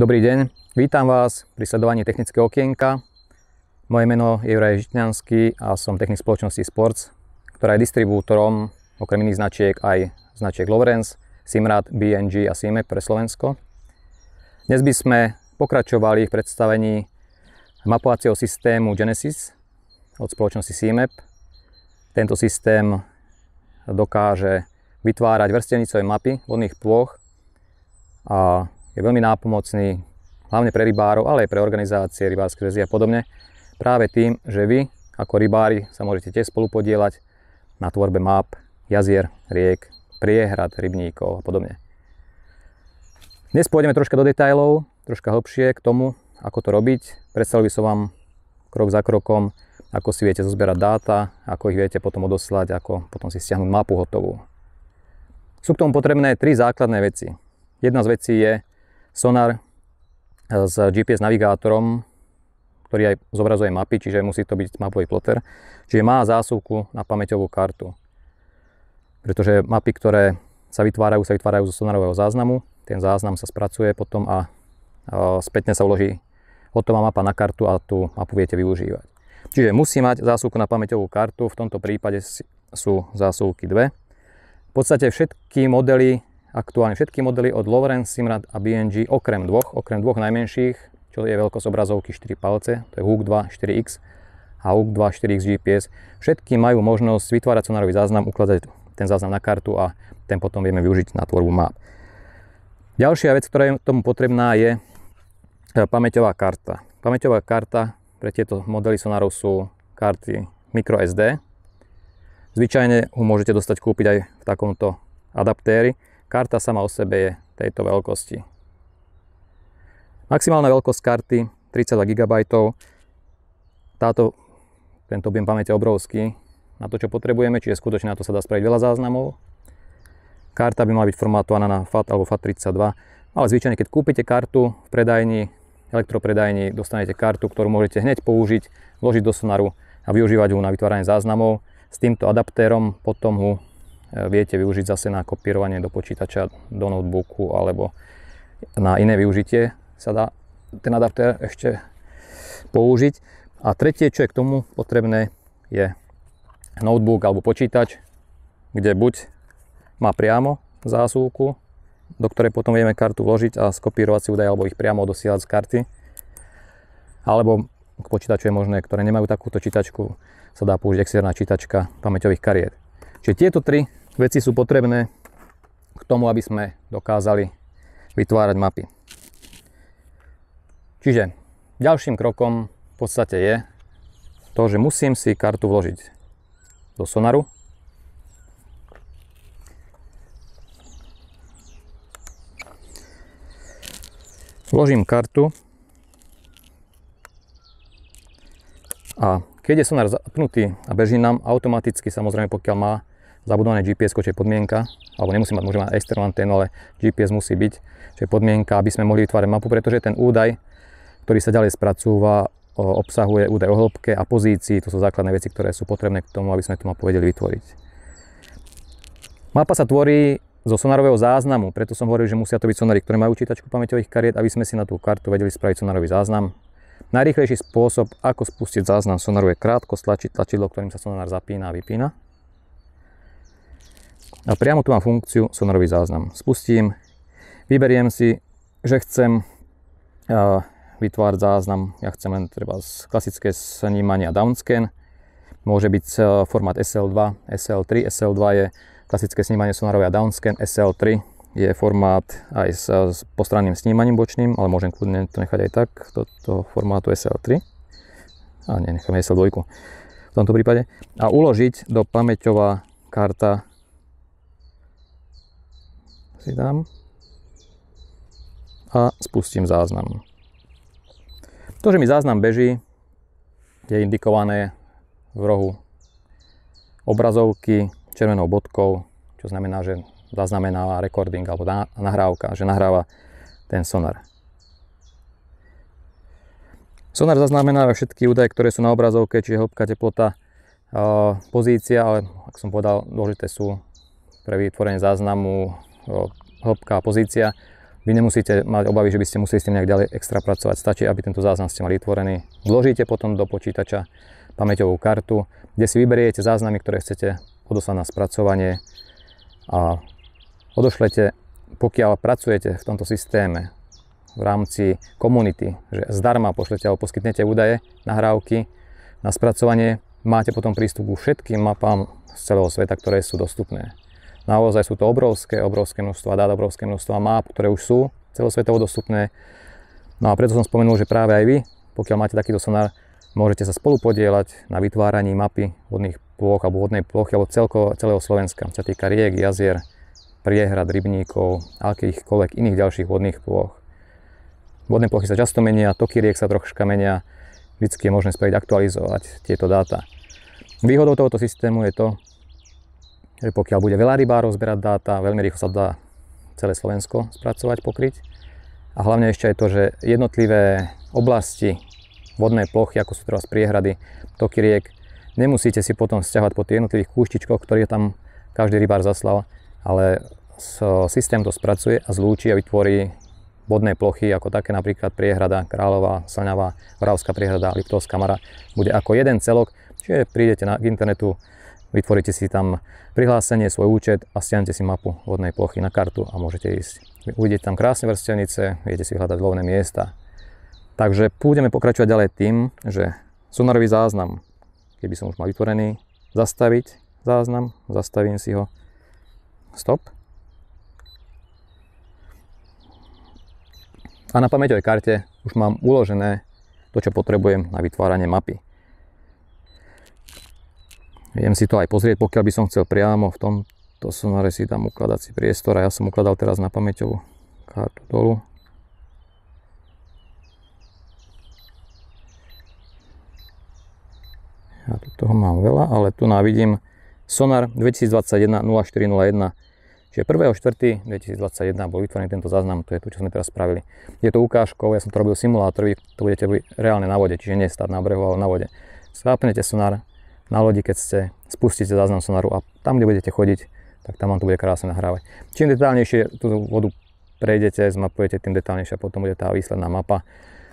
Dobrý deň, vítam vás pri sledovaní technického okienka. Moje meno je Juraj Žitňanský a som technik spoločnosti Sports, ktorá je distribútorom okrem iných značiek aj značiek Lorenz, Simrad, BNG a Simek pre Slovensko. Dnes by sme pokračovali v predstavení mapovacieho systému Genesis od spoločnosti CMAP. Tento systém dokáže vytvárať vrstevnicové mapy vodných ploch. a je veľmi nápomocný, hlavne pre rybárov, ale aj pre organizácie, rybárske zväzy a podobne, práve tým, že vy ako rybári sa môžete tiež spolupodielať na tvorbe map, jazier, riek, priehrad, rybníkov a podobne. Dnes pôjdeme troška do detajlov, troška hlbšie k tomu, ako to robiť. Predstavil by som vám krok za krokom, ako si viete zozberať dáta, ako ich viete potom odoslať, ako potom si stiahnuť mapu hotovú. Sú k tomu potrebné tri základné veci. Jedna z vecí je sonar e, s GPS navigátorom, ktorý aj zobrazuje mapy, čiže musí to byť mapový plotter. Čiže má zásuvku na pamäťovú kartu. Pretože mapy, ktoré sa vytvárajú, sa vytvárajú zo sonarového záznamu. Ten záznam sa spracuje potom a e, spätne sa uloží hotová mapa na kartu a tú mapu viete využívať. Čiže musí mať zásuvku na pamäťovú kartu, v tomto prípade sú zásuvky dve. V podstate všetky modely aktuálne všetky modely od Lovren, Simrad a BNG, okrem dvoch, okrem dvoch najmenších, čo je veľkosť obrazovky 4 palce, to je HUK 2 4X a HUK 2 4X GPS. Všetky majú možnosť vytvárať sonarový záznam, ukladať ten záznam na kartu a ten potom vieme využiť na tvorbu map. Ďalšia vec, ktorá je tomu potrebná, je e, pamäťová karta. Pamäťová karta pre tieto modely sonarov sú karty microSD. Zvyčajne ho môžete dostať kúpiť aj v takomto adaptéri. Karta sama o sebe je tejto veľkosti. Maximálna veľkosť karty 32 GB. Táto, tento objem pamäte obrovský na to, čo potrebujeme, čiže skutočne na to sa dá spraviť veľa záznamov. Karta by mala byť formátovaná na FAT alebo FAT32, ale zvyčajne, keď kúpite kartu v predajni, elektropredajni, dostanete kartu, ktorú môžete hneď použiť, vložiť do sonaru a využívať ju na vytváranie záznamov. S týmto adaptérom potom ju E, viete využiť zase na kopírovanie do počítača, do notebooku alebo na iné využitie sa dá ten adaptér ešte použiť. A tretie, čo je k tomu potrebné, je notebook alebo počítač, kde buď má priamo zásuvku, do ktorej potom vieme kartu vložiť a skopírovať si údaje alebo ich priamo odosielať z karty. Alebo k počítaču je možné, ktoré nemajú takúto čítačku, sa dá použiť externá čítačka pamäťových kariet. Čiže tieto tri veci sú potrebné k tomu, aby sme dokázali vytvárať mapy. Čiže ďalším krokom v podstate je to, že musím si kartu vložiť do sonaru. Vložím kartu a keď je sonar zapnutý a beží nám, automaticky samozrejme pokiaľ má zabudované GPS, čo je podmienka, alebo nemusí mať, môže mať externú anténu, ale GPS musí byť, čo je podmienka, aby sme mohli vytvárať mapu, pretože ten údaj, ktorý sa ďalej spracúva, obsahuje údaj o hĺbke a pozícii, to sú základné veci, ktoré sú potrebné k tomu, aby sme tú mapu vedeli vytvoriť. Mapa sa tvorí zo sonarového záznamu, preto som hovoril, že musia to byť sonary, ktoré majú čítačku pamäťových kariet, aby sme si na tú kartu vedeli spraviť sonarový záznam. Najrýchlejší spôsob, ako spustiť záznam sonaru je krátko stlačiť tlačidlo, ktorým sa sonár zapína a vypína. A priamo tu mám funkciu sonorový záznam. Spustím, vyberiem si, že chcem vytvárať záznam, ja chcem len treba z klasické snímanie a downscan. Môže byť e, formát SL2, SL3. SL2 je klasické snímanie sonarové a downscan. SL3 je formát aj e, s, postranným snímaním bočným, ale môžem kľudne to nechať aj tak, do toho formátu SL3. A nenechám SL2 v tomto prípade. A uložiť do pamäťová karta si dám a spustím záznam. To, že mi záznam beží, je indikované v rohu obrazovky červenou bodkou, čo znamená, že zaznamenáva recording alebo nahrávka, že nahráva ten sonar. Sonar zaznamenáva všetky údaje, ktoré sú na obrazovke, čiže hĺbka, teplota, pozícia, ale ak som povedal, dôležité sú pre vytvorenie záznamu hĺbká pozícia. Vy nemusíte mať obavy, že by ste museli s tým nejak ďalej extra pracovať. Stačí, aby tento záznam ste mali vytvorený. Vložíte potom do počítača pamäťovú kartu, kde si vyberiete záznamy, ktoré chcete odoslať na spracovanie a odošlete, pokiaľ pracujete v tomto systéme v rámci komunity, že zdarma pošlete alebo poskytnete údaje, nahrávky na spracovanie, máte potom prístup ku všetkým mapám z celého sveta, ktoré sú dostupné. Naozaj sú to obrovské, obrovské množstva dát, obrovské množstva map, ktoré už sú celosvetovo dostupné. No a preto som spomenul, že práve aj vy, pokiaľ máte takýto sonár, môžete sa spolupodielať na vytváraní mapy vodných ploch alebo vodnej plochy alebo celko, celého Slovenska, čo sa týka riek, jazier, priehrad, rybníkov, akýchkoľvek iných ďalších vodných ploch. Vodné plochy sa často menia, toky riek sa troška menia, vždy je možné spraviť aktualizovať tieto dáta. Výhodou tohoto systému je to, že pokiaľ bude veľa rybárov zberať dáta, veľmi rýchlo sa dá celé Slovensko spracovať, pokryť. A hlavne ešte aj to, že jednotlivé oblasti, vodné plochy, ako sú teraz priehrady, toky riek, nemusíte si potom stiahovať po tých jednotlivých kúštičkoch, ktoré tam každý rybár zaslal, ale systém to spracuje a zlúči a vytvorí vodné plochy, ako také napríklad priehrada Kráľová, Slňavá, Vravská priehrada, Liptovská Mara, bude ako jeden celok, čiže prídete na, k internetu, Vytvoríte si tam prihlásenie, svoj účet a stiahnete si mapu vodnej plochy na kartu a môžete ísť. Uvidíte tam krásne vrstenice, viete si hľadať lovné miesta. Takže pôjdeme pokračovať ďalej tým, že sonarový záznam, keby som už mal vytvorený, zastaviť záznam, zastavím si ho, stop. A na pamäťovej karte už mám uložené to, čo potrebujem na vytváranie mapy. Viem si to aj pozrieť, pokiaľ by som chcel priamo v tomto to sonare si dám ukladací priestor a ja som ukladal teraz na pamäťovú kartu dolu. Ja tu toho mám veľa, ale tu návidím sonar 2021-0401 Čiže 1.4.2021 bol vytvorený tento záznam, to je to, čo sme teraz spravili. Je to ukážkou, ja som to robil simulátor, vy to budete reálne na vode, čiže nie stáť na brehu, ale na vode. Svápnete sonar, na lodi, keď ste spustíte záznam sonaru a tam, kde budete chodiť, tak tam vám to bude krásne nahrávať. Čím detálnejšie tú vodu prejdete, zmapujete, tým detálnejšia potom bude tá výsledná mapa.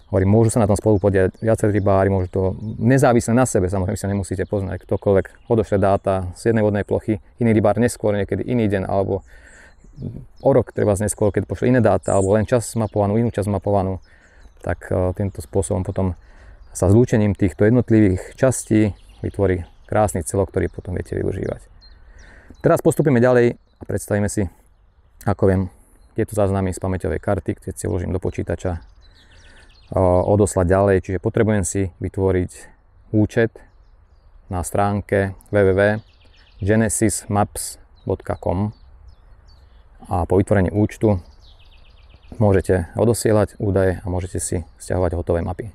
Hovorím, môžu sa na tom spolu podiať viacerí rybári, môžu to nezávisle na sebe, samozrejme sa nemusíte poznať, ktokoľvek odošle dáta z jednej vodnej plochy, iný rybár neskôr, niekedy iný deň, alebo o rok treba z neskôr, keď pošle iné dáta, alebo len čas mapovanú, inú čas mapovanú, tak e, týmto spôsobom potom sa zlúčením týchto jednotlivých častí vytvorí krásny celok, ktorý potom viete využívať. Teraz postupíme ďalej a predstavíme si, ako viem tieto záznamy z pamäťovej karty, keď si vložím do počítača, odoslať ďalej. Čiže potrebujem si vytvoriť účet na stránke www.genesismaps.com a po vytvorení účtu môžete odosielať údaje a môžete si stiahovať hotové mapy.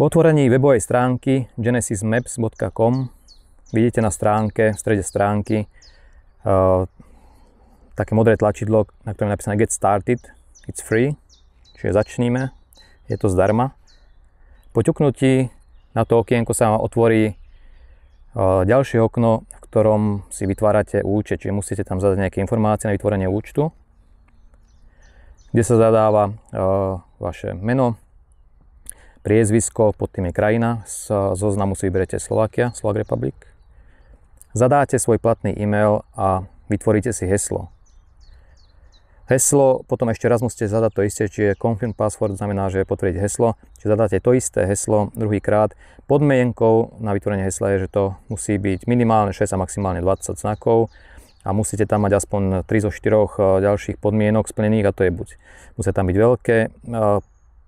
Po otvorení webovej stránky genesismaps.com vidíte na stránke, v strede stránky e, také modré tlačidlo, na ktorom je napísané Get Started, It's Free, čiže začníme, je to zdarma. Po ťuknutí na to okienko sa vám otvorí e, ďalšie okno, v ktorom si vytvárate účet, čiže musíte tam zadať nejaké informácie na vytvorenie účtu, kde sa zadáva e, vaše meno, priezvisko, pod tým je krajina, z zoznamu si vyberete Slovakia, Slovak Republic. Zadáte svoj platný e-mail a vytvoríte si heslo. Heslo, potom ešte raz musíte zadať to isté, čiže confirm password znamená, že potvrdiť heslo, čiže zadáte to isté heslo druhýkrát. Podmienkou na vytvorenie hesla je, že to musí byť minimálne 6 a maximálne 20 znakov a musíte tam mať aspoň 3 zo 4 eh, ďalších podmienok splnených a to je buď musia tam byť veľké eh,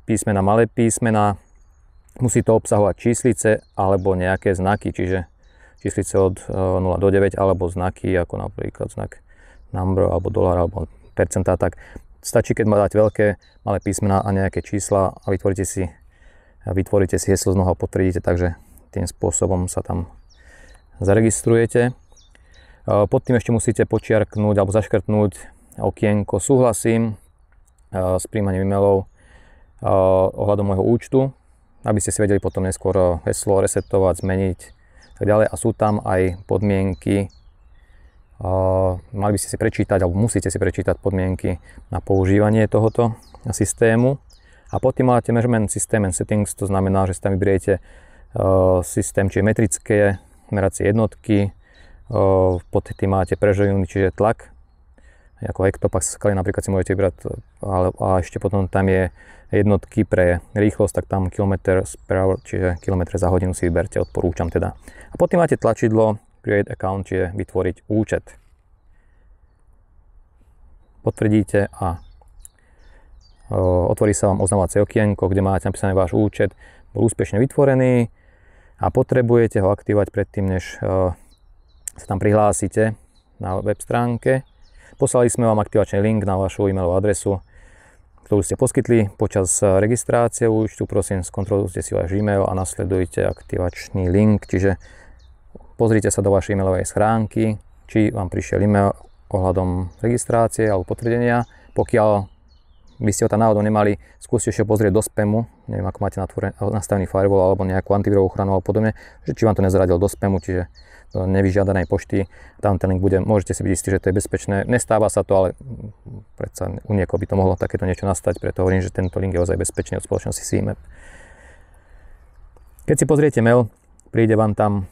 písmena, malé písmena, Musí to obsahovať číslice alebo nejaké znaky, čiže číslice od 0 e, do 9 alebo znaky ako napríklad znak number alebo dolar alebo percentá, tak stačí, keď má dať veľké, malé písmená a nejaké čísla a vytvoríte si, vytvoríte si heslo z a potvrdíte, takže tým spôsobom sa tam zaregistrujete. E, pod tým ešte musíte počiarknúť alebo zaškrtnúť okienko súhlasím e, s príjmaním e-mailov ohľadom môjho účtu, aby ste si vedeli potom neskôr eh, heslo resetovať, zmeniť a tak ďalej. A sú tam aj podmienky, eh, mali by ste si prečítať, alebo musíte si prečítať podmienky na používanie tohoto systému. A tým máte measurement system and settings, to znamená, že si tam vyberiete eh, systém, či metrické meracie jednotky, pod tým máte pressure unit, čiže tlak ako ektopach skaly napríklad si môžete vybrať, ale, a ešte potom tam je jednotky pre rýchlosť, tak tam kilometr per hour, čiže kilometre za hodinu si vyberte, odporúčam teda. A potom máte tlačidlo Create Account, čiže vytvoriť účet. Potvrdíte a otvorí sa vám oznamovacie okienko, kde máte napísaný váš účet, bol úspešne vytvorený a potrebujete ho aktivovať predtým, než sa tam prihlásite na web stránke Poslali sme vám aktivačný link na vašu e-mailovú adresu, ktorú ste poskytli počas eh, registrácie účtu. Prosím, skontrolujte si váš e-mail a nasledujte aktivačný link. Čiže pozrite sa do vašej e-mailovej schránky, či vám prišiel e-mail ohľadom registrácie alebo potvrdenia. Pokiaľ by ste ho tam náhodou nemali, skúste si pozrieť do spamu, neviem ako máte nastavený firewall alebo nejakú antivírovú ochranu alebo podobne, že či vám to nezradil do spamu, čiže nevyžiadanej pošty. Tam ten link bude, môžete si byť istí, že to je bezpečné. Nestáva sa to, ale predsa u niekoho by to mohlo takéto niečo nastať, preto hovorím, že tento link je ozaj bezpečný od spoločnosti CMAP. Keď si pozriete mail, príde vám tam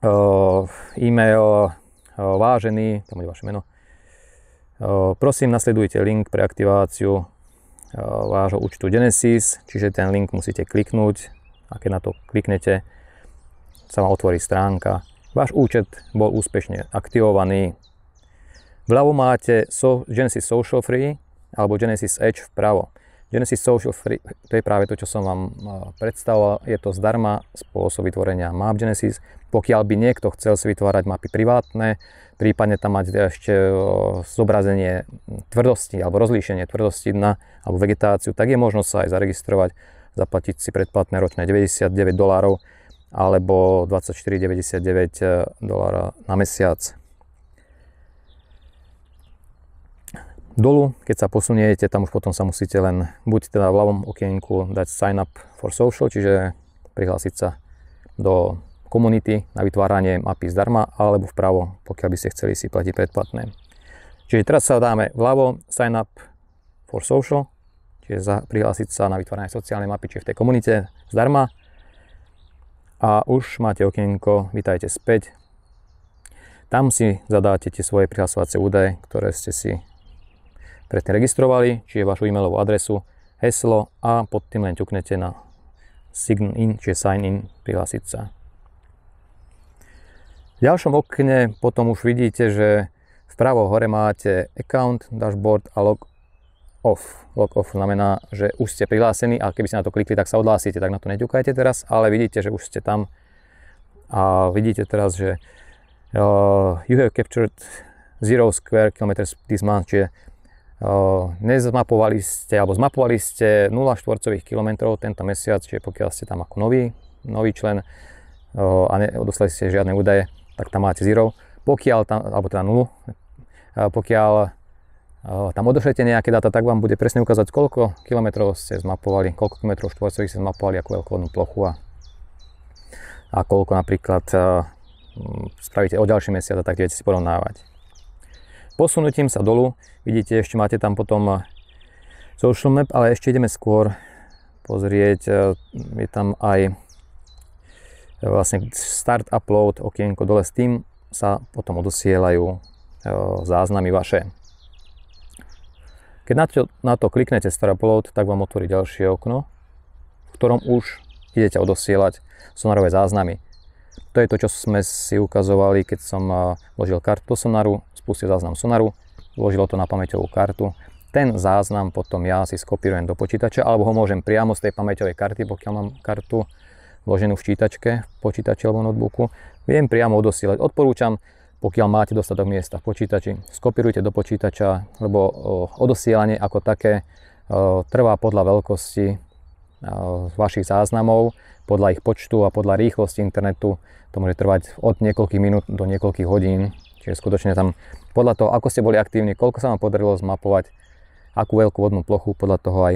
e, e-mail e, vážený, tam bude vaše meno, e, prosím nasledujte link pre aktiváciu vášho účtu Genesis, čiže ten link musíte kliknúť a keď na to kliknete, sa vám otvorí stránka, Váš účet bol úspešne aktivovaný. Vľavo máte so, Genesis Social Free alebo Genesis Edge vpravo. Genesis Social Free, to je práve to, čo som vám e, predstavoval, je to zdarma spôsob vytvorenia map Genesis. Pokiaľ by niekto chcel si vytvárať mapy privátne, prípadne tam mať ešte e, zobrazenie tvrdosti alebo rozlíšenie tvrdosti dna alebo vegetáciu, tak je možno sa aj zaregistrovať, zaplatiť si predplatné ročné 99 dolárov alebo 24,99 eh, dolára na mesiac. Dolu, keď sa posuniete, tam už potom sa musíte len buď teda v ľavom okienku dať sign up for social, čiže prihlásiť sa do komunity na vytváranie mapy zdarma, alebo vpravo, pokiaľ by ste chceli si platiť predplatné. Čiže teraz sa dáme vľavo sign up for social, čiže prihlásiť sa na vytváranie sociálnej mapy, čiže v tej komunite zdarma a už máte okienko Vitajte späť. Tam si zadáte tie svoje prihlasovacie údaje, ktoré ste si predtým registrovali, čiže vašu e-mailovú adresu, heslo a pod tým len ťuknete na sign in, čiže sign in, prihlásiť sa. V ďalšom okne potom už vidíte, že vpravo hore máte account, dashboard a log off. Log off znamená, že už ste prihlásení a keby ste na to klikli, tak sa odhlásite, tak na to neťukajte teraz, ale vidíte, že už ste tam a vidíte teraz, že uh, you have captured zero square kilometers this month, čiže uh, nezmapovali ste, alebo zmapovali ste 0 štvorcových kilometrov tento mesiac, čiže pokiaľ ste tam ako nový, nový člen uh, a nedostali ste žiadne údaje, tak tam máte zero, Pokiaľ tam, alebo teda 0, uh, pokiaľ tam odošlete nejaké dáta, tak vám bude presne ukázať, koľko kilometrov ste zmapovali, koľko kilometrov štvorcových ste zmapovali, akú veľkovodnú plochu a, a koľko napríklad e, spravíte o ďalší mesiac a tak viete si porovnávať. Posunutím sa dolu, vidíte, ešte máte tam potom e, social map, ale ešte ideme skôr pozrieť, e, je tam aj vlastne start upload okienko dole s tým sa potom odosielajú záznamy vaše. Keď na to, na to kliknete Start Upload, tak vám otvorí ďalšie okno, v ktorom už idete odosielať sonarové záznamy. To je to, čo sme si ukazovali, keď som vložil kartu do sonaru, spustil záznam sonaru, vložilo to na pamäťovú kartu. Ten záznam potom ja si skopírujem do počítača, alebo ho môžem priamo z tej pamäťovej karty, pokiaľ mám kartu vloženú v čítačke, v počítači alebo notebooku, viem priamo odosielať. Odporúčam pokiaľ máte dostatok miesta v počítači. Skopírujte do počítača, lebo odosielanie ako také trvá podľa veľkosti vašich záznamov, podľa ich počtu a podľa rýchlosti internetu. To môže trvať od niekoľkých minút do niekoľkých hodín. Čiže skutočne tam podľa toho, ako ste boli aktívni, koľko sa vám podarilo zmapovať, akú veľkú vodnú plochu, podľa toho aj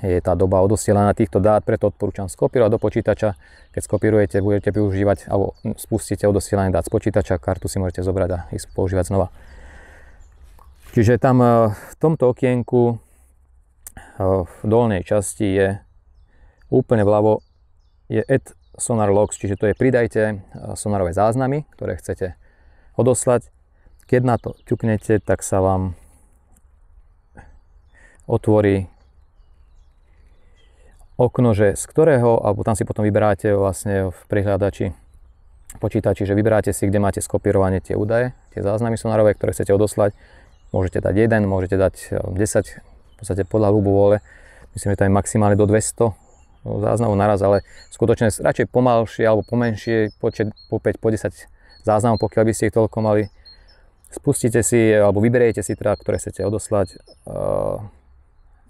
je tá doba odosielania týchto dát, preto odporúčam skopírovať do počítača. Keď skopírujete, budete využívať alebo spustíte odosielanie dát z počítača, kartu si môžete zobrať a ísť používať znova. Čiže tam e, v tomto okienku e, v dolnej časti je úplne vľavo je add sonar logs, čiže to je pridajte e, sonarové záznamy, ktoré chcete odoslať. Keď na to ťuknete, tak sa vám otvorí okno, že z ktorého, alebo tam si potom vyberáte vlastne v prihľadači počítači, že vyberáte si, kde máte skopírovanie tie údaje, tie záznamy sonárové, ktoré chcete odoslať. Môžete dať jeden, môžete dať 10, e, v podstate podľa vole. Myslím, že tam je maximálne do 200 no, záznamov naraz, ale skutočne radšej pomalšie alebo pomenšie, počet po 5, po 10 záznamov, pokiaľ by ste ich toľko mali. Spustite si alebo vyberiete si teda, ktoré chcete odoslať. E,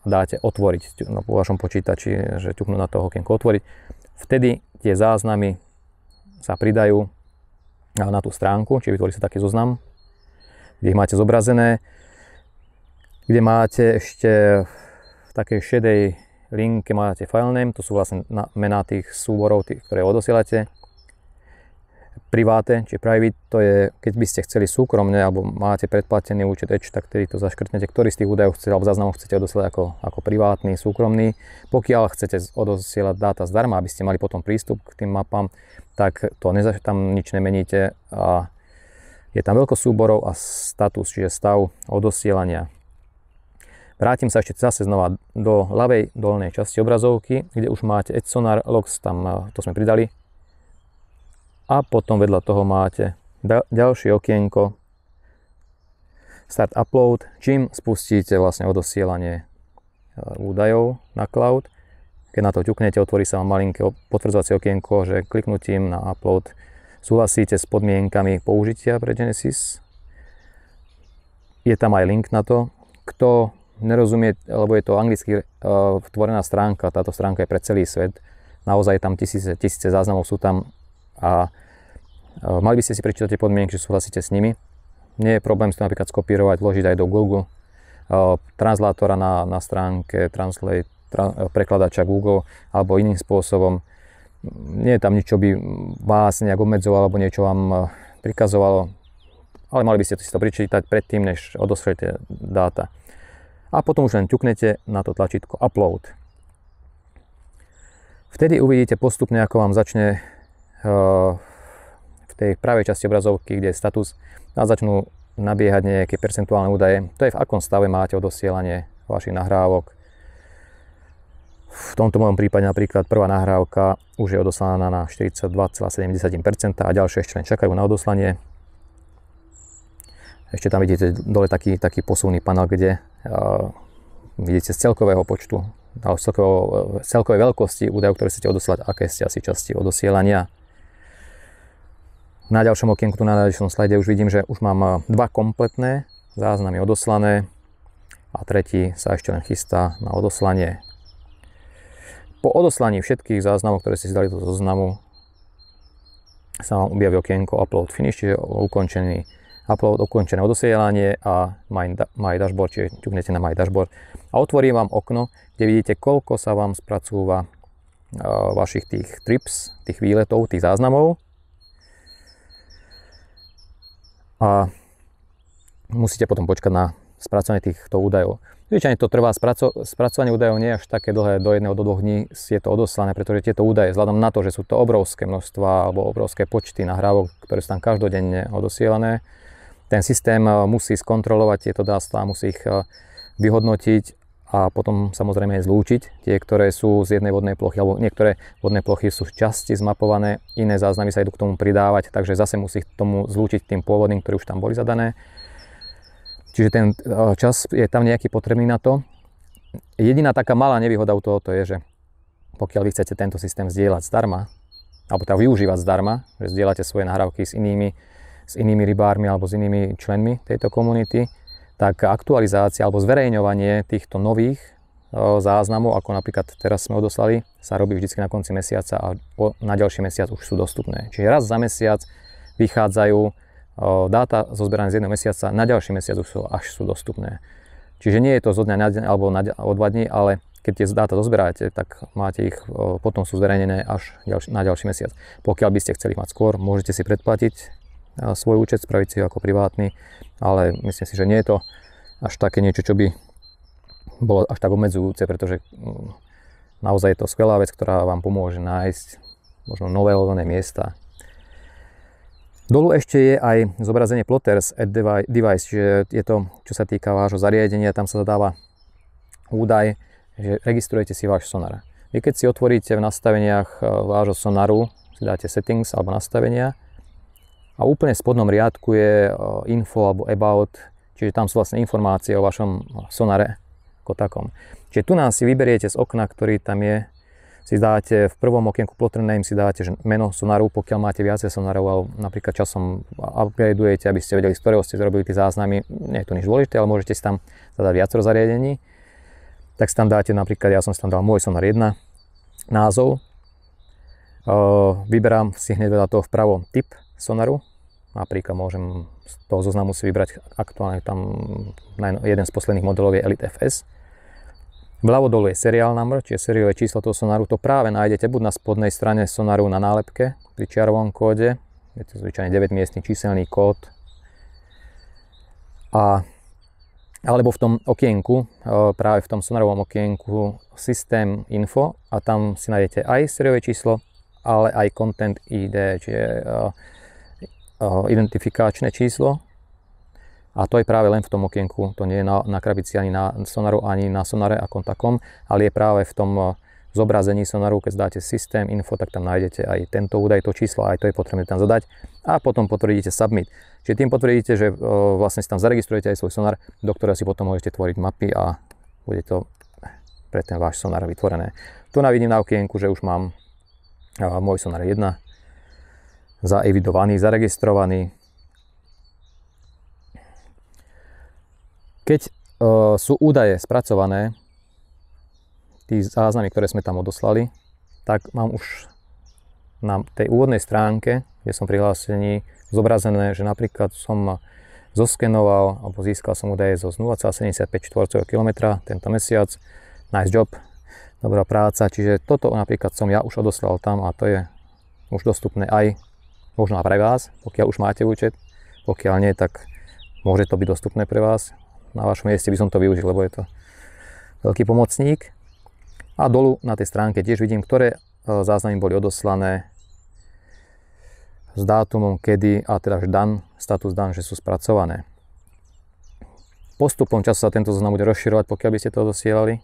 dáte otvoriť na no, vašom počítači, že ťuknú na to okienko otvoriť, vtedy tie záznamy sa pridajú na tú stránku, či vytvorí sa taký zoznam, kde ich máte zobrazené, kde máte ešte v takej šedej linke máte file name, to sú vlastne mená tých súborov, tých, ktoré odosielate. Private, či private, to je, keď by ste chceli súkromne, alebo máte predplatený účet EČ, tak tedy to zaškrtnete, ktorý z tých údajov chcete, alebo záznamov chcete odosielať ako, ako privátny, súkromný. Pokiaľ chcete odosielať dáta zdarma, aby ste mali potom prístup k tým mapám, tak to nezaš- tam nič nemeníte a je tam veľko súborov a status, čiže stav odosielania. Vrátim sa ešte zase znova do ľavej dolnej časti obrazovky, kde už máte Edsonar Logs, tam eh, to sme pridali, a potom vedľa toho máte ďalšie okienko Start Upload, čím spustíte vlastne odosielanie e, údajov na cloud. Keď na to ťuknete, otvorí sa vám malinké potvrdzovacie okienko, že kliknutím na Upload súhlasíte s podmienkami použitia pre Genesis. Je tam aj link na to. Kto nerozumie, lebo je to anglicky e, tvorená stránka, táto stránka je pre celý svet. Naozaj tam tisíce, tisíce záznamov sú tam a Eh, mali by ste si prečítať tie podmienky, že súhlasíte s nimi. Nie je problém si to napríklad skopírovať, vložiť aj do Google, eh, translátora na, na stránke, translate, tra, eh, prekladača Google alebo iným spôsobom. Nie je tam nič, čo by vás nejak obmedzovalo alebo niečo vám prikazovalo, ale mali by ste si to prečítať predtým, než odostrete dáta. A potom už len ťuknete na to tlačítko Upload. Vtedy uvidíte postupne, ako vám začne tej pravej časti obrazovky, kde je status a začnú nabiehať nejaké percentuálne údaje. To je v akom stave máte odosielanie vašich nahrávok. V tomto mojom prípade napríklad prvá nahrávka už je odoslaná na 42,7% a ďalšie ešte len čakajú na odoslanie. Ešte tam vidíte dole taký, taký posuvný panel, kde uh, vidíte z celkového počtu, z celkovej veľkosti údajov, ktoré chcete odoslať, aké ste asi časti odosielania. Na ďalšom okienku, tu na ďalšom slajde už vidím, že už mám e, dva kompletné záznamy odoslané a tretí sa ešte len chystá na odoslanie. Po odoslaní všetkých záznamov, ktoré ste si dali do zoznamu, sa vám objaví okienko Upload Finish, čiže ukončený upload, ukončené odosielanie a my, my dashboard, čiže ťuknete na my dashboard a otvorím vám okno, kde vidíte, koľko sa vám spracúva e, vašich tých trips, tých výletov, tých záznamov a musíte potom počkať na spracovanie týchto údajov. Zvyčajne to trvá, spraco- spracovanie údajov nie je až také dlhé, do jedného, do dvoch dní je to odoslané, pretože tieto údaje, vzhľadom na to, že sú to obrovské množstva alebo obrovské počty nahrávok, ktoré sú tam každodenne odosielané, ten systém musí skontrolovať tieto dáta, musí ich eh, vyhodnotiť a potom samozrejme aj zlúčiť tie, ktoré sú z jednej vodnej plochy, alebo niektoré vodné plochy sú časti zmapované, iné záznamy sa idú k tomu pridávať, takže zase musí k tomu zlúčiť tým pôvodným, ktoré už tam boli zadané. Čiže ten e, čas je tam nejaký potrebný na to. Jediná taká malá nevýhoda u tohoto je, že pokiaľ vy chcete tento systém zdieľať zdarma, alebo tá teda využívať zdarma, že zdieľate svoje nahrávky s inými, s inými rybármi alebo s inými členmi tejto komunity, tak aktualizácia alebo zverejňovanie týchto nových e, záznamov, ako napríklad teraz sme odoslali, sa robí vždy na konci mesiaca a na ďalší mesiac už sú dostupné. Čiže raz za mesiac vychádzajú e, dáta zo z jedného mesiaca, na ďalší mesiac už sú, až sú dostupné. Čiže nie je to zo dňa na deň alebo na, o dva dní, ale keď tie dáta dozberáte, tak máte ich, e, potom sú zverejnené až na ďalší mesiac. Pokiaľ by ste chceli mať skôr, môžete si predplatiť svoj účet, spraviť si ho ako privátny, ale myslím si, že nie je to až také niečo, čo by bolo až tak obmedzujúce, pretože mm, naozaj je to skvelá vec, ktorá vám pomôže nájsť možno nové hľadané miesta. Dolu ešte je aj zobrazenie plotters at device, čiže je to, čo sa týka vášho zariadenia, tam sa zadáva údaj, že registrujete si váš sonar. Vy keď si otvoríte v nastaveniach e, vášho sonaru, si dáte settings alebo nastavenia, a úplne v spodnom riadku je e, info alebo about, čiže tam sú vlastne informácie o vašom e, sonare ako takom. Čiže tu nás si vyberiete z okna, ktorý tam je, si dáte v prvom okienku plotner name, si dáte že meno sonaru, pokiaľ máte viacej sonarov, a napríklad časom upgradeujete, aby ste vedeli, z ktorého ste zrobili tie záznamy, nie je to nič dôležité, ale môžete si tam zadať viacero zariadení. Tak si tam dáte napríklad, ja som si tam dal môj sonar 1, názov, e, vyberám si hneď vedľa toho vpravo typ sonaru, Napríklad môžem z toho zoznamu si vybrať aktuálne tam jeden z posledných modelov je Elite FS. Vľavo dolu je seriál number, čiže seriové číslo toho sonaru. To práve nájdete buď na spodnej strane sonaru na nálepke pri čiarovom kóde, je to zvyčajne 9 miestný číselný kód, a, alebo v tom okienku, e, práve v tom sonarovom okienku systém info a tam si nájdete aj seriové číslo, ale aj content ID, čiže e, identifikačné číslo a to je práve len v tom okienku, to nie je na, na krabici ani na sonaru, ani na sonare ako takom, ale je práve v tom zobrazení sonaru, keď dáte systém info, tak tam nájdete aj tento údaj, to číslo, aj to je potrebné tam zadať a potom potvrdíte submit. Čiže tým potvrdíte, že vlastne si tam zaregistrujete aj svoj sonar, do ktorého si potom môžete tvoriť mapy a bude to pre ten váš sonar vytvorené. Tu navidím na okienku, že už mám môj sonar 1, zaevidovaný, zaregistrovaný. Keď e, sú údaje spracované, tí záznamy, ktoré sme tam odoslali, tak mám už na tej úvodnej stránke, kde som prihlásení, zobrazené, že napríklad som zoskenoval alebo získal som údaje zo 0,75 čtvorcového kilometra tento mesiac, nice job, dobrá práca, čiže toto napríklad som ja už odoslal tam a to je už dostupné aj možno aj pre vás, pokiaľ už máte účet. Pokiaľ nie, tak môže to byť dostupné pre vás. Na vašom mieste by som to využil, lebo je to veľký pomocník. A dolu na tej stránke tiež vidím, ktoré e, záznamy boli odoslané s dátumom, kedy a teda dan, status dan, že sú spracované. Postupom času sa tento zoznam bude rozširovať, pokiaľ by ste to dosielali.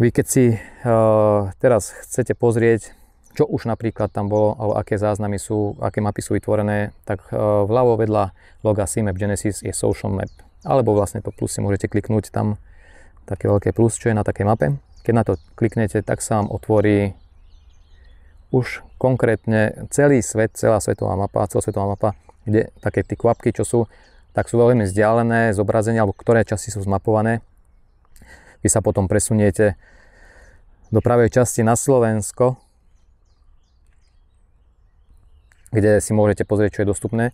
Vy keď si uh, teraz chcete pozrieť čo už napríklad tam bolo, alebo aké záznamy sú, aké mapy sú vytvorené, tak e, vľavo vedľa loga CMap Genesis je social map. Alebo vlastne to plus si môžete kliknúť tam, také veľké plus, čo je na takej mape. Keď na to kliknete, tak sa vám otvorí už konkrétne celý svet, celá svetová mapa, celosvetová mapa, kde také tie kvapky, čo sú, tak sú veľmi vzdialené zobrazenia, alebo ktoré časti sú zmapované. Vy sa potom presuniete do pravej časti na Slovensko, kde si môžete pozrieť, čo je dostupné.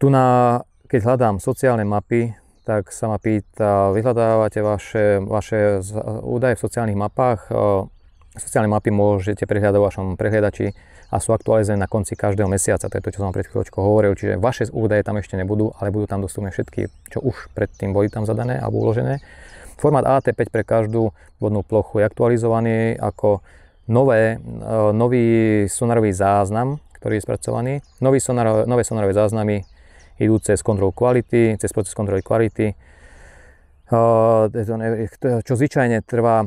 Tu na, keď hľadám sociálne mapy, tak sa ma pýta, vyhľadávate vaše, vaše údaje v sociálnych mapách. Sociálne mapy môžete prehľadať vo vašom prehliadači a sú aktualizované na konci každého mesiaca. To je to, čo som vám pred chvíľočkou hovoril. Čiže vaše údaje tam ešte nebudú, ale budú tam dostupné všetky, čo už predtým boli tam zadané alebo uložené. Formát AT5 pre každú vodnú plochu je aktualizovaný ako nové, nový sonarový záznam ktorý je spracovaný. Nový sonar, nové sonarové záznamy idú cez kontrolu kvality, cez proces kontroly kvality, čo zvyčajne trvá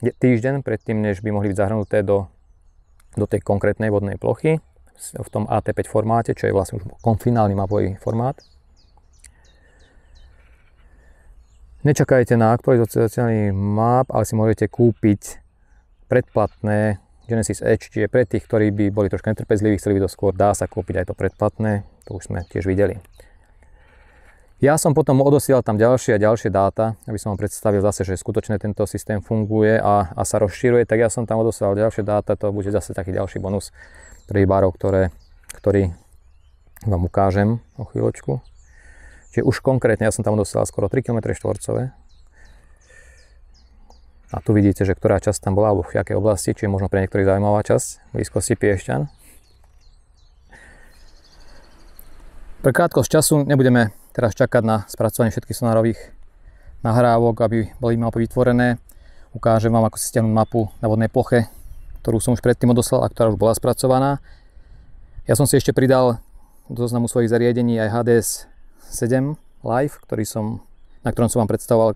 týždeň predtým, než by mohli byť zahrnuté do, do tej konkrétnej vodnej plochy v tom AT5 formáte, čo je vlastne už konfinálny mapový formát. Nečakajte na aktualizáciu map, ale si môžete kúpiť predplatné Genesis Edge, čiže pre tých, ktorí by boli trošku netrpezliví, chceli by to skôr, dá sa kúpiť aj to predplatné, to už sme tiež videli. Ja som potom odosielal tam ďalšie a ďalšie dáta, aby som vám predstavil zase, že skutočne tento systém funguje a, a sa rozširuje, tak ja som tam odosielal ďalšie dáta, to bude zase taký ďalší bonus pre rybárov, ktoré, ktorý vám ukážem o chvíľočku. Čiže už konkrétne ja som tam odosielal skoro 3 km štvorcové, a tu vidíte, že ktorá časť tam bola, alebo v akej oblasti, či je možno pre niektorých zaujímavá časť, v blízkosti Piešťan. Pre krátkosť času nebudeme teraz čakať na spracovanie všetkých sonárových nahrávok, aby boli mapy vytvorené. Ukážem vám, ako si stiahnuť mapu na vodnej ploche, ktorú som už predtým odoslal a ktorá už bola spracovaná. Ja som si ešte pridal do zoznamu svojich zariadení aj HDS 7 Live, ktorý som, na ktorom som vám predstavoval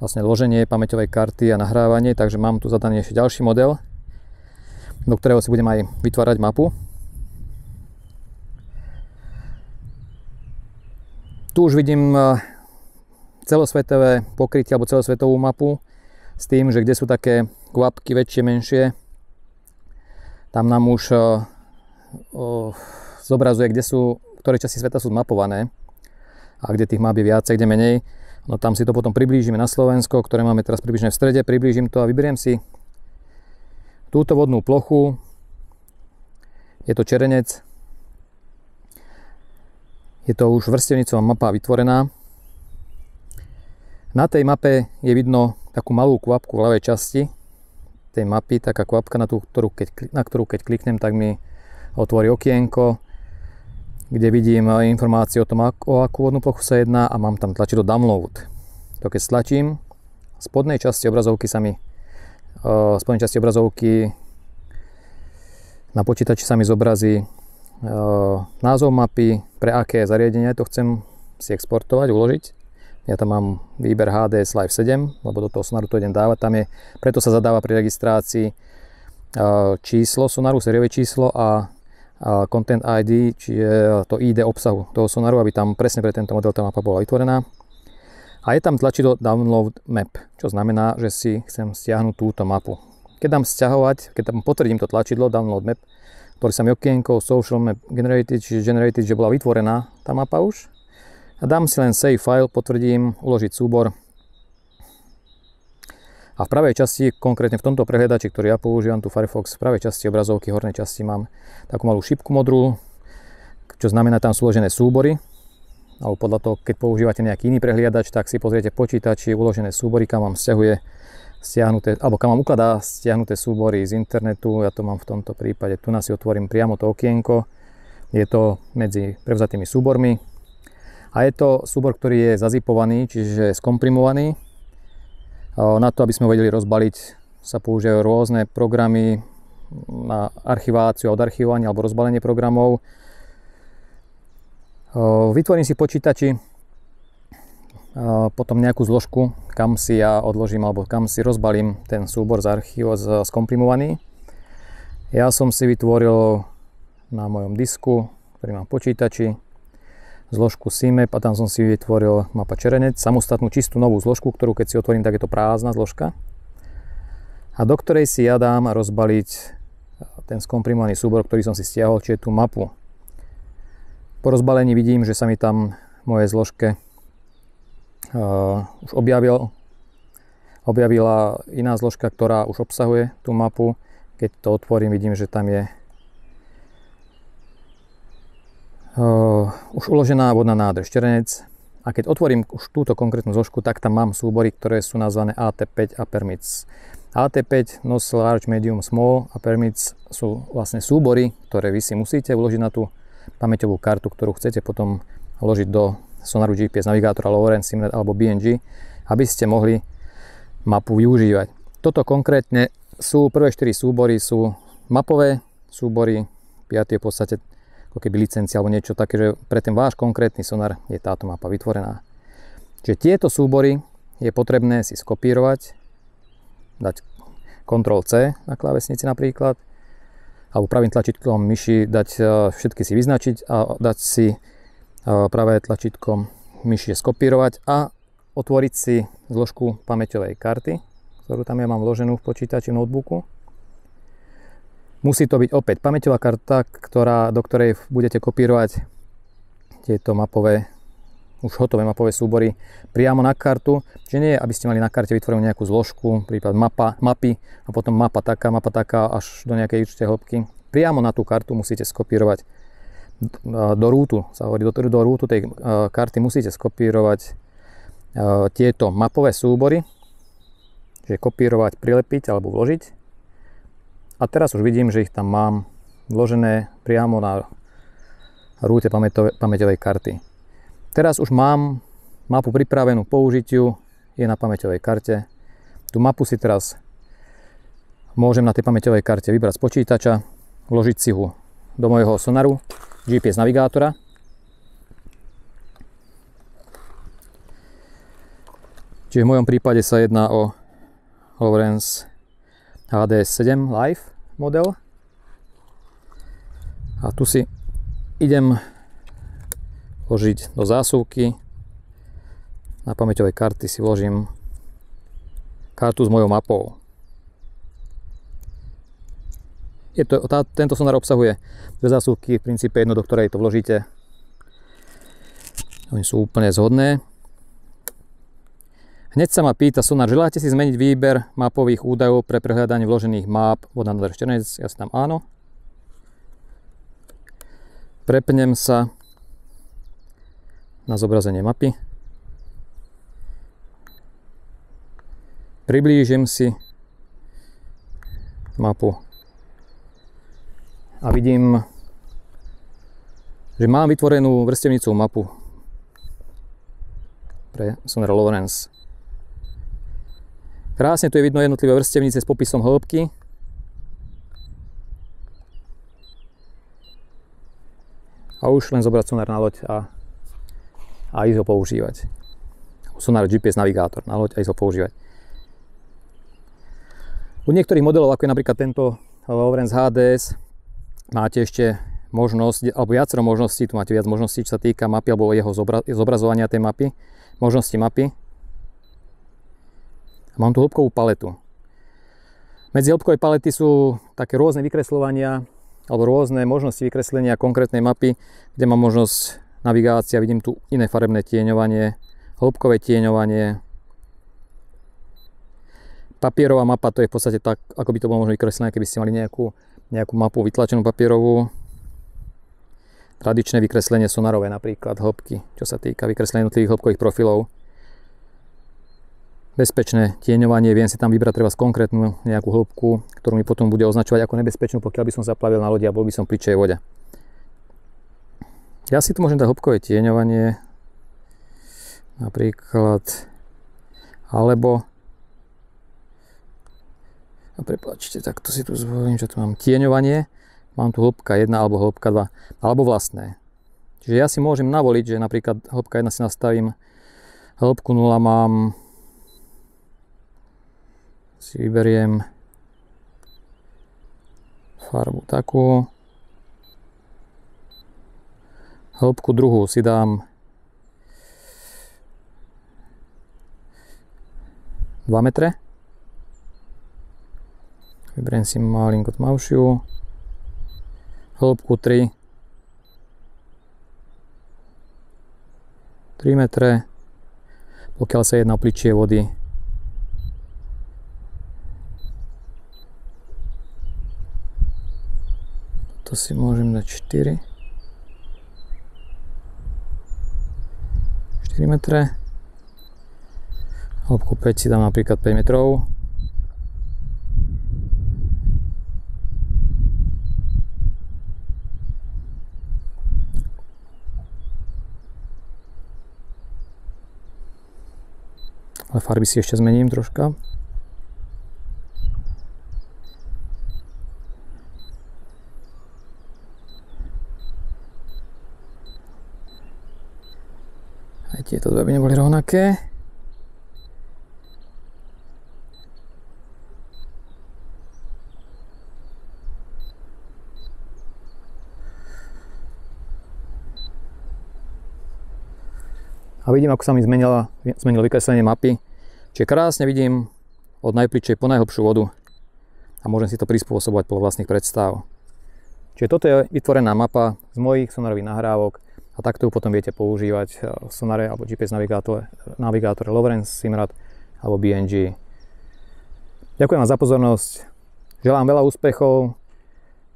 vlastne loženie pamäťovej karty a nahrávanie, takže mám tu zadaný ešte ďalší model, do ktorého si budem aj vytvárať mapu. Tu už vidím e, celosvetové pokrytie alebo celosvetovú mapu s tým, že kde sú také kvapky väčšie, menšie, tam nám už e, zobrazuje, kde sú, ktoré časti sveta sú mapované. a kde tých map je viacej, kde menej. No tam si to potom priblížime na Slovensko, ktoré máme teraz približne v strede. Priblížim to a vyberiem si túto vodnú plochu. Je to čerenec. Je to už vrstevnicová mapa vytvorená. Na tej mape je vidno takú malú kvapku v ľavej časti tej mapy, taká kvapka, na, tú, ktorú keď, na ktorú keď kliknem, tak mi otvorí okienko kde vidím eh, informáciu o tom, o akú vodnú plochu sa jedná a mám tam tlačidlo download. To keď stlačím, v spodnej časti obrazovky sa mi v eh, spodnej časti obrazovky na počítači sa mi zobrazí eh, názov mapy, pre aké zariadenie to chcem si exportovať, uložiť. Ja tam mám výber HDS Live 7, lebo do toho sonaru to idem dávať. Tam je, preto sa zadáva pri registrácii číslo sonaru, sériové číslo a Content ID, čiže to ID obsahu toho sonaru, aby tam presne pre tento model tá mapa bola vytvorená. A je tam tlačidlo Download Map, čo znamená, že si chcem stiahnuť túto mapu. Keď dám stiahovať, keď tam potvrdím to tlačidlo Download Map, ktorý sa mi okienko Social Map Generated, čiže Generated, že bola vytvorená tá mapa už. A dám si len Save File, potvrdím, uložiť súbor a v pravej časti, konkrétne v tomto prehľadači, ktorý ja používam, tu Firefox, v pravej časti obrazovky, hornej časti mám takú malú šipku modrú, čo znamená tam súložené súbory, alebo podľa toho, keď používate nejaký iný prehliadač, tak si pozriete počítači, uložené súbory, kam vám stiahuje stiahnuté, alebo kam vám ukladá stiahnuté súbory z internetu, ja to mám v tomto prípade, tu si otvorím priamo to okienko, je to medzi prevzatými súbormi a je to súbor, ktorý je zazipovaný, čiže skomprimovaný, na to, aby sme vedeli rozbaliť, sa používajú rôzne programy na archiváciu, odarchivovanie alebo rozbalenie programov. Vytvorím si počítači, potom nejakú zložku, kam si ja odložím alebo kam si rozbalím ten súbor z archívu skomprimovaný. Ja som si vytvoril na mojom disku, ktorý mám počítači, zložku CMAP a tam som si vytvoril mapa Čerenec, samostatnú čistú novú zložku, ktorú keď si otvorím, tak je to prázdna zložka. A do ktorej si ja dám rozbaliť eh, ten skomprimovaný súbor, ktorý som si stiahol, je tú mapu. Po rozbalení vidím, že sa mi tam moje zložke uh, už objavil, objavila iná zložka, ktorá už obsahuje tú mapu. Keď to otvorím, vidím, že tam je už uložená vodná nádrž Čerenec a keď otvorím už túto konkrétnu zložku, tak tam mám súbory, ktoré sú nazvané AT5 a Permits. AT5, NOS, Large, Medium, Small a Permits sú vlastne súbory, ktoré vy si musíte uložiť na tú pamäťovú kartu, ktorú chcete potom vložiť do sonaru GPS navigátora Lorenz, Simnet alebo BNG, aby ste mohli mapu využívať. Toto konkrétne sú prvé 4 súbory, sú mapové súbory, 5 je v podstate ako keby licencia alebo niečo také, že pre ten váš konkrétny sonar je táto mapa vytvorená. Čiže tieto súbory je potrebné si skopírovať, dať Ctrl C na klávesnici napríklad, alebo pravým tlačítkom myši dať e, všetky si vyznačiť a dať si e, pravé tlačítkom myši skopírovať a otvoriť si zložku pamäťovej karty, ktorú tam ja mám vloženú v počítači v notebooku Musí to byť opäť pamäťová karta, ktorá, do ktorej budete kopírovať tieto mapové, už hotové mapové súbory priamo na kartu. Čiže nie, aby ste mali na karte vytvorenú nejakú zložku, prípad mapa, mapy a potom mapa taká, mapa taká až do nejakej určitej hĺbky. Priamo na tú kartu musíte skopírovať e, do rútu, sa hovorí, do, do rútu tej e, karty musíte skopírovať e, tieto mapové súbory, čiže kopírovať, prilepiť alebo vložiť a teraz už vidím, že ich tam mám vložené priamo na rúte pamäťovej karty. Teraz už mám mapu pripravenú k použitiu, je na pamäťovej karte. Tu mapu si teraz môžem na tej pamäťovej karte vybrať z počítača, vložiť si ho do mojho sonaru, GPS navigátora. Čiže v mojom prípade sa jedná o Lawrence HDS 7 Live model. A tu si idem vložiť do zásuvky. Na pamäťovej karty si vložím kartu s mojou mapou. Je to, tá, tento sonar obsahuje dve zásuvky, v princípe jedno, do ktorej to vložíte. Oni sú úplne zhodné. Hneď sa ma pýta Sonar, želáte si zmeniť výber mapových údajov pre prehľadanie vložených map od na 14, ja si tam áno. Prepnem sa na zobrazenie mapy. Priblížim si mapu a vidím, že mám vytvorenú vrstevnicu mapu pre Sonar Lawrence. Krásne tu je vidno jednotlivé vrstevnice s popisom hĺbky. A už len zobrať sonar na loď a, a ísť ho používať. Sonar GPS navigátor na loď a ísť ho používať. U niektorých modelov, ako je napríklad tento Lowrance HDS, máte ešte možnosť, alebo viacero možností, tu máte viac možností, čo sa týka mapy alebo jeho zobrazovania tej mapy, možnosti mapy. Mám tu hĺbkovú paletu. Medzi hĺbkové palety sú také rôzne vykreslovania alebo rôzne možnosti vykreslenia konkrétnej mapy, kde mám možnosť navigácia, vidím tu iné farebné tieňovanie, hĺbkové tieňovanie. Papierová mapa, to je v podstate tak, ako by to bolo možno vykreslené, keby ste mali nejakú, nejakú mapu vytlačenú papierovú. Tradičné vykreslenie sonarové napríklad, hĺbky, čo sa týka vykreslenia jednotlivých hĺbkových profilov bezpečné tieňovanie, viem si tam vybrať treba konkrétnu nejakú hĺbku, ktorú mi potom bude označovať ako nebezpečnú, pokiaľ by som zaplavil na lodi a bol by som pri čej vode. Ja si tu môžem dať hĺbkové tieňovanie, napríklad, alebo a prepáčte, tak to si tu zvolím, že tu mám tieňovanie, mám tu hĺbka 1 alebo hĺbka 2, alebo vlastné. Čiže ja si môžem navoliť, že napríklad hĺbka 1 si nastavím, hĺbku 0 mám si vyberiem farbu takú. Hĺbku druhú si dám 2 metre. Vyberiem si malinko tmavšiu. Hĺbku 3 3 metre. Pokiaľ sa jedná o pličie vody, to si môžem dať 4 4 metre hĺbku 5 si dám napríklad 5 metrov ale farby si ešte zmením troška aby neboli rovnaké. A vidím, ako sa mi zmenilo, zmenilo vykreslenie mapy. Čiže krásne vidím od najpličej po najhlbšiu vodu a môžem si to prispôsobovať podľa vlastných predstav. Čiže toto je vytvorená mapa z mojich sonarových nahrávok, a takto ju potom viete používať e, v sonare alebo GPS navigátore, navigátore Lorenz, Simrad alebo BNG. Ďakujem vám za pozornosť, želám veľa úspechov,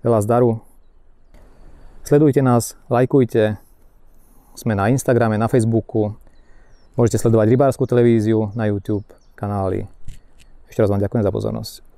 veľa zdaru. Sledujte nás, lajkujte, sme na Instagrame, na Facebooku, môžete sledovať rybárskú televíziu na YouTube kanály. Ešte raz vám ďakujem za pozornosť.